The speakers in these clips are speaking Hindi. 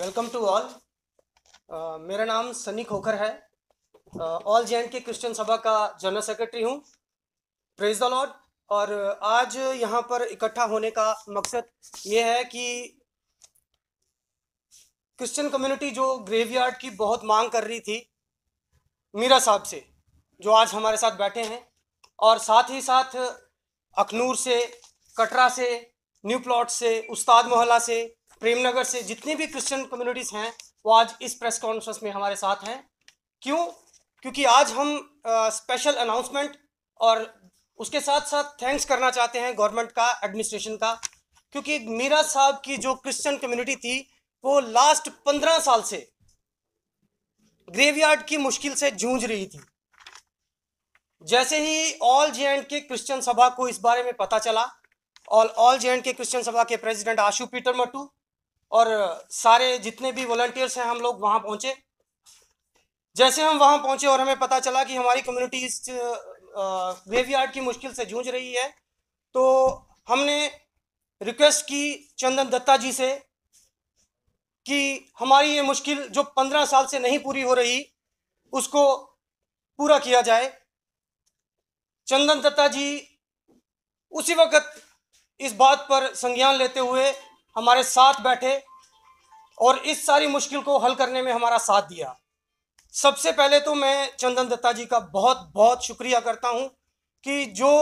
वेलकम टू ऑल मेरा नाम सनी खोखर है All J and K Christian सभा का जनरल सेक्रेटरी हूँ प्रेज द लॉर्ड और आज यहाँ पर इकट्ठा होने का मकसद ये है कि क्रिश्चियन कम्युनिटी जो ग्रेवयार्ड की बहुत मांग कर रही थी मीरा साहब से जो आज हमारे साथ बैठे हैं और साथ ही साथ अखनूर से कटरा से न्यू प्लॉट से उस्ताद मोहल्ला से प्रेमनगर से जितनी भी क्रिश्चियन कम्युनिटीज़ हैं वो आज इस प्रेस कॉन्फ्रेंस में हमारे साथ हैं क्यों क्योंकि आज हम स्पेशल अनाउंसमेंट और उसके साथ साथ थैंक्स करना चाहते हैं गवर्नमेंट का एडमिनिस्ट्रेशन का क्योंकि मीरा साहब की जो क्रिश्चियन कम्युनिटी थी वो लास्ट पंद्रह साल से ग्रेवयार्ड की मुश्किल से जूझ रही थी जैसे ही All J and K Christian सभा को इस बारे में पता चला और All J and K Christian सभा के प्रेसिडेंट आशु पीटर मटू और सारे जितने भी वॉलंटियर्स हैं हम लोग वहाँ पहुँचे जैसे हम वहाँ पहुँचे और हमें पता चला कि हमारी कम्युनिटी इस वेव की मुश्किल से जूझ रही है तो हमने रिक्वेस्ट की चंदन दत्ता जी से कि हमारी ये मुश्किल जो पंद्रह साल से नहीं पूरी हो रही उसको पूरा किया जाए चंदन दत्ता जी उसी वक्त इस बात पर संज्ञान लेते हुए हमारे साथ बैठे और इस सारी मुश्किल को हल करने में हमारा साथ दिया सबसे पहले तो मैं चंदन दत्ता जी का बहुत बहुत शुक्रिया करता हूं कि जो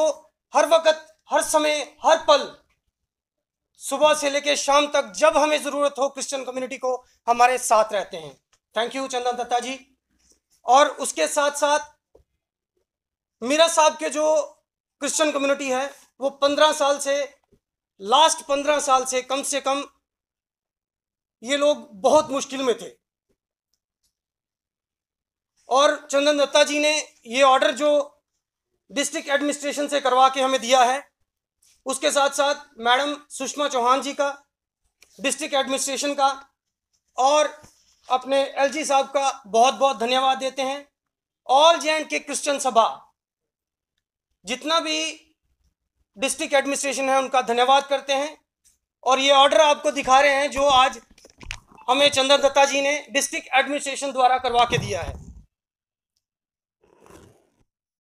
हर वक्त हर समय हर पल सुबह से लेकर शाम तक जब हमें ज़रूरत हो क्रिश्चियन कम्युनिटी को हमारे साथ रहते हैं थैंक यू चंदन दत्ता जी और उसके साथ साथ मीरा साहब के जो क्रिश्चियन कम्युनिटी है वो पंद्रह साल से लास्ट पंद्रह साल से कम से कम ये लोग बहुत मुश्किल में थे और चंदन दत्ता जी ने ये ऑर्डर जो डिस्ट्रिक्ट एडमिनिस्ट्रेशन से करवा के हमें दिया है उसके साथ साथ मैडम सुषमा चौहान जी का डिस्ट्रिक्ट एडमिनिस्ट्रेशन का और अपने एलजी साहब का बहुत बहुत धन्यवाद देते हैं All J and K Christian सभा जितना भी डिस्ट्रिक्ट एडमिनिस्ट्रेशन है उनका धन्यवाद करते हैं और ये ऑर्डर आपको दिखा रहे हैं जो आज हमें चंदन दत्ता जी ने डिस्ट्रिक्ट एडमिनिस्ट्रेशन द्वारा करवा के दिया है